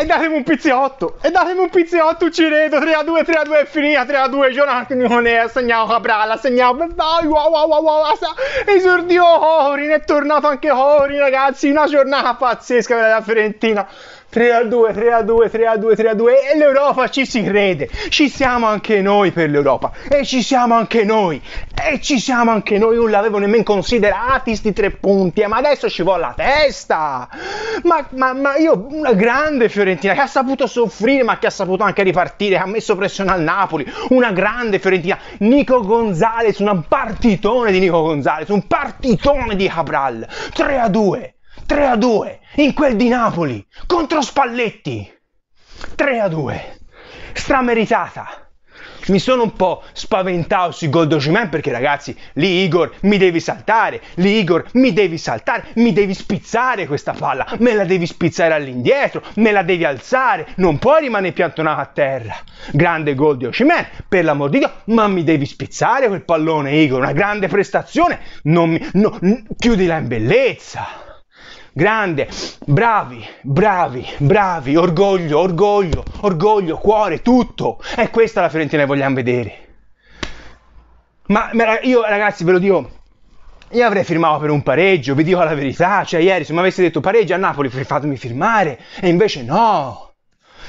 E datemi un pizziotto! E datemi un pizziotto, uccidete! 3 a 2, 3 a 2, è finita! 3 a 2, Giornacchione, segniamo Cabral, segniamo... Vai, wow, wow, wow, wow, esordio Horin, è tornato anche Horin, ragazzi! Una giornata pazzesca per la Fiorentina! 3 a 2, 3 a 2, 3 a 2, 3 a 2 e l'Europa ci si crede, ci siamo anche noi per l'Europa e ci siamo anche noi e ci siamo anche noi, non l'avevo nemmeno considerati sti tre punti, eh, ma adesso ci vuole la testa, ma, ma, ma, io una grande Fiorentina che ha saputo soffrire ma che ha saputo anche ripartire, ha messo pressione al Napoli, una grande Fiorentina, Nico Gonzalez, un partitone di Nico Gonzalez, un partitone di Cabral, 3 a 2. 3 a 2 in quel di Napoli contro Spalletti. 3 a 2, strameritata. Mi sono un po' spaventato sui gol d'Ocimen perché ragazzi, lì Igor mi devi saltare, lì Igor mi devi saltare, mi devi spizzare questa palla, me la devi spizzare all'indietro, me la devi alzare, non puoi rimanere piantonato a terra. Grande gol di Ocimen, per l'amor di Dio, ma mi devi spizzare quel pallone Igor, una grande prestazione, non mi, no, chiudila in bellezza grande, bravi, bravi, bravi, orgoglio, orgoglio, orgoglio, cuore, tutto. È questa la Fiorentina che vogliamo vedere. Ma, ma io ragazzi ve lo dico, io avrei firmato per un pareggio, vi dico la verità, cioè ieri se mi avessi detto pareggio a Napoli fatemi firmare, e invece no.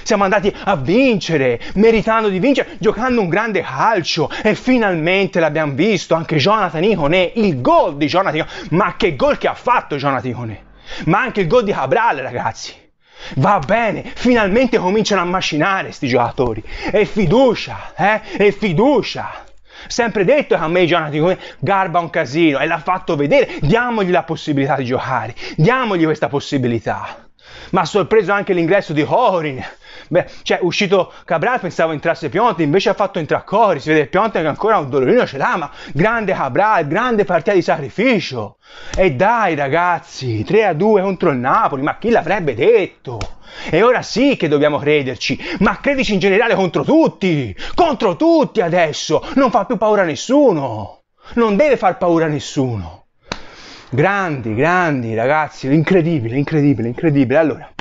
Siamo andati a vincere, meritando di vincere, giocando un grande calcio e finalmente l'abbiamo visto anche Jonathan Icone, il gol di Jonathan Icone, ma che gol che ha fatto Jonathan Icone. Ma anche il gol di Cabral, ragazzi. Va bene, finalmente cominciano a macinare questi giocatori. E fiducia, eh? E fiducia. Sempre detto che a me Jonathan come garba un casino e l'ha fatto vedere. Diamogli la possibilità di giocare, diamogli questa possibilità. Ma ha sorpreso anche l'ingresso di Horin, Beh, cioè, uscito Cabral pensavo entrasse Pionti, invece ha fatto entrare Cori, si vede Pionti che ancora un dolorino ce l'ha, ma grande Cabral, grande partita di sacrificio. E dai ragazzi, 3 a 2 contro il Napoli, ma chi l'avrebbe detto? E ora sì che dobbiamo crederci, ma credici in generale contro tutti, contro tutti adesso, non fa più paura a nessuno, non deve far paura a nessuno. Grandi, grandi ragazzi, incredibile, incredibile, incredibile. Allora,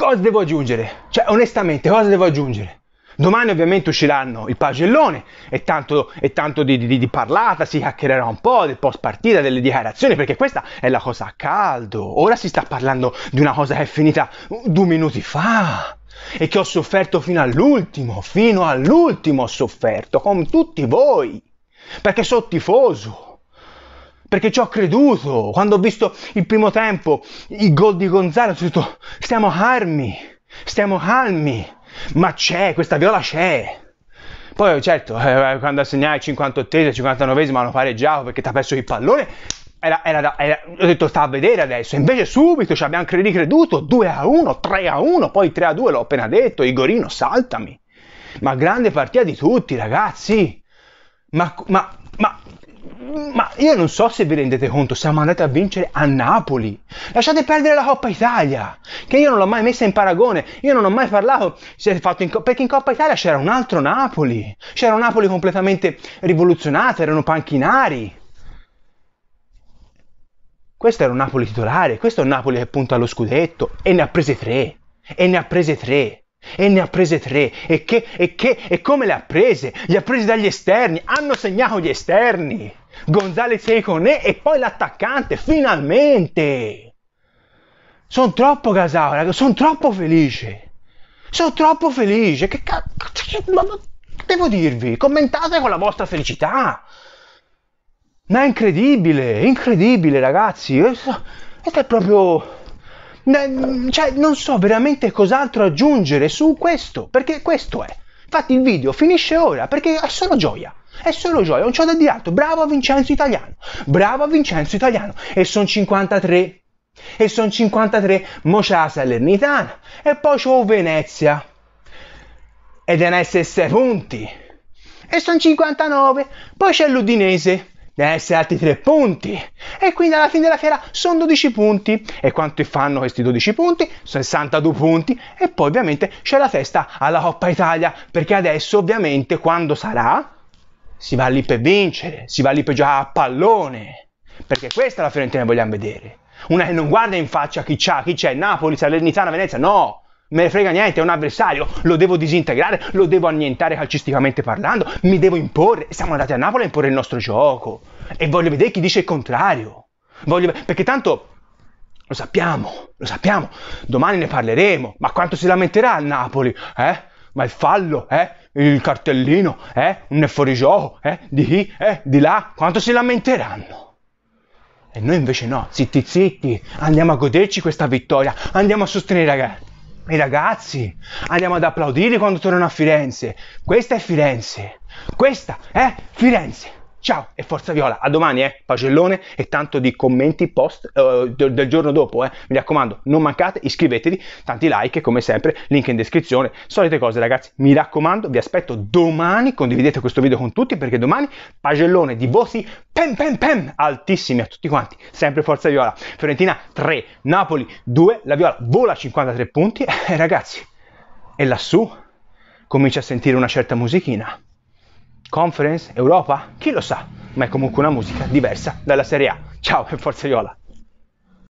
cosa devo aggiungere? Cioè, onestamente, cosa devo aggiungere? Domani ovviamente usciranno il pagellone e tanto, e tanto di, di, di, parlata, si hackererà un po' del post partita, delle dichiarazioni, perché questa è la cosa a caldo. Ora si sta parlando di una cosa che è finita due minuti fa e che ho sofferto fino all'ultimo, fino all'ultimo ho sofferto, con tutti voi, perché sono tifoso perché ci ho creduto. Quando ho visto il primo tempo, i gol di Gonzalo, ho detto stiamo calmi, stiamo calmi, ma c'è, questa viola c'è. Poi certo, eh, eh, quando assegnai il 58esimo, 59esimo hanno pareggiato perché ti ha perso il pallone, era, era, era, ho detto sta a vedere adesso, invece subito ci abbiamo ricreduto, 2 a 1, 3 a 1, poi 3 a 2 l'ho appena detto, Igorino saltami. Ma grande partita di tutti ragazzi, ma, ma, ma ma io non so se vi rendete conto, siamo andati a vincere a Napoli. Lasciate perdere la Coppa Italia, che io non l'ho mai messa in paragone. Io non ho mai parlato, in, perché in Coppa Italia c'era un altro Napoli. C'era un Napoli completamente rivoluzionato, erano panchinari. Questo era un Napoli titolare, questo è un Napoli che punta allo scudetto e ne ha prese tre. E ne ha prese tre. E ne ha prese tre. E che, e che, e come le ha prese? Le ha prese dagli esterni. Hanno segnato gli esterni. Gonzalez e Iconè e poi l'attaccante, finalmente! Sono troppo gasato, sono troppo felice. Sono troppo felice. Che cazzo? Devo dirvi, commentate con la vostra felicità. Ma è incredibile, incredibile ragazzi. Questo, questo è proprio... Cioè, non so veramente cos'altro aggiungere su questo, perché questo è. Infatti il video finisce ora, perché è solo gioia. È solo gioia, non c'ho da dire altro. Bravo a Vincenzo Italiano, bravo a Vincenzo Italiano. E sono 53. E sono 53. Mo c'è la Salernitana. E poi c'ho Venezia. Ed è una SS punti. E sono 59. Poi c'è l'Udinese deve essere altri 3 punti. E quindi alla fine della fiera sono 12 punti. E quanti fanno questi 12 punti? 62 punti. E poi ovviamente c'è la festa alla Coppa Italia, perché adesso ovviamente quando sarà? si va lì per vincere, si va lì per giocare a pallone, perché questa è la Fiorentina che vogliamo vedere. Una che non guarda in faccia chi c'ha, chi c'è, Napoli, Salernitana, Venezia, no, me ne frega niente, è un avversario, lo devo disintegrare, lo devo annientare calcisticamente parlando, mi devo imporre, siamo andati a Napoli a imporre il nostro gioco e voglio vedere chi dice il contrario, voglio... perché tanto lo sappiamo, lo sappiamo, domani ne parleremo, ma quanto si lamenterà a Napoli, eh? Ma il fallo, eh? il cartellino, eh, un fuorigioco, eh, di chi? eh, di là, quanto si lamenteranno. E noi invece no, zitti zitti, andiamo a goderci questa vittoria, andiamo a sostenere i ragazzi, i ragazzi, andiamo ad applaudire quando tornano a Firenze. Questa è Firenze, questa è Firenze. Ciao e forza viola, a domani, eh, pagellone e tanto di commenti post uh, del, del, giorno dopo, eh. Mi raccomando, non mancate, iscrivetevi, tanti like come sempre, link in descrizione, solite cose ragazzi. Mi raccomando, vi aspetto domani, condividete questo video con tutti perché domani pagellone di voti pem pem pem altissimi a tutti quanti. Sempre forza viola. Fiorentina 3, Napoli 2, la Viola vola 53 punti e eh, ragazzi, e lassù comincia a sentire una certa musichina. Conference, Europa, chi lo sa, ma è comunque una musica diversa dalla Serie A. Ciao e forza Iola!